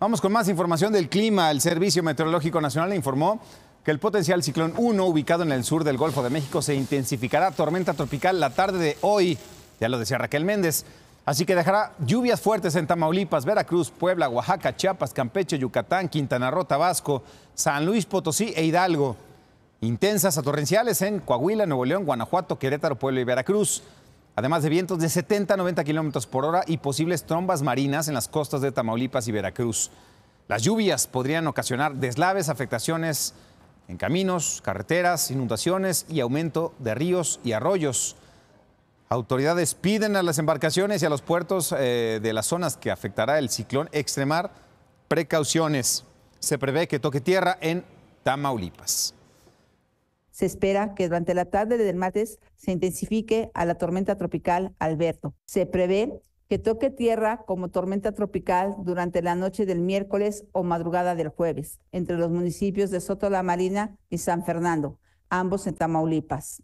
Vamos con más información del clima. El Servicio Meteorológico Nacional informó que el potencial ciclón 1 ubicado en el sur del Golfo de México se intensificará tormenta tropical la tarde de hoy. Ya lo decía Raquel Méndez. Así que dejará lluvias fuertes en Tamaulipas, Veracruz, Puebla, Oaxaca, Chiapas, Campeche, Yucatán, Quintana Roo, Tabasco, San Luis Potosí e Hidalgo. Intensas a torrenciales en Coahuila, Nuevo León, Guanajuato, Querétaro, Puebla y Veracruz además de vientos de 70 a 90 kilómetros por hora y posibles trombas marinas en las costas de Tamaulipas y Veracruz. Las lluvias podrían ocasionar deslaves, afectaciones en caminos, carreteras, inundaciones y aumento de ríos y arroyos. Autoridades piden a las embarcaciones y a los puertos eh, de las zonas que afectará el ciclón extremar precauciones. Se prevé que toque tierra en Tamaulipas. Se espera que durante la tarde del martes se intensifique a la tormenta tropical Alberto. Se prevé que toque tierra como tormenta tropical durante la noche del miércoles o madrugada del jueves, entre los municipios de Soto la Marina y San Fernando, ambos en Tamaulipas.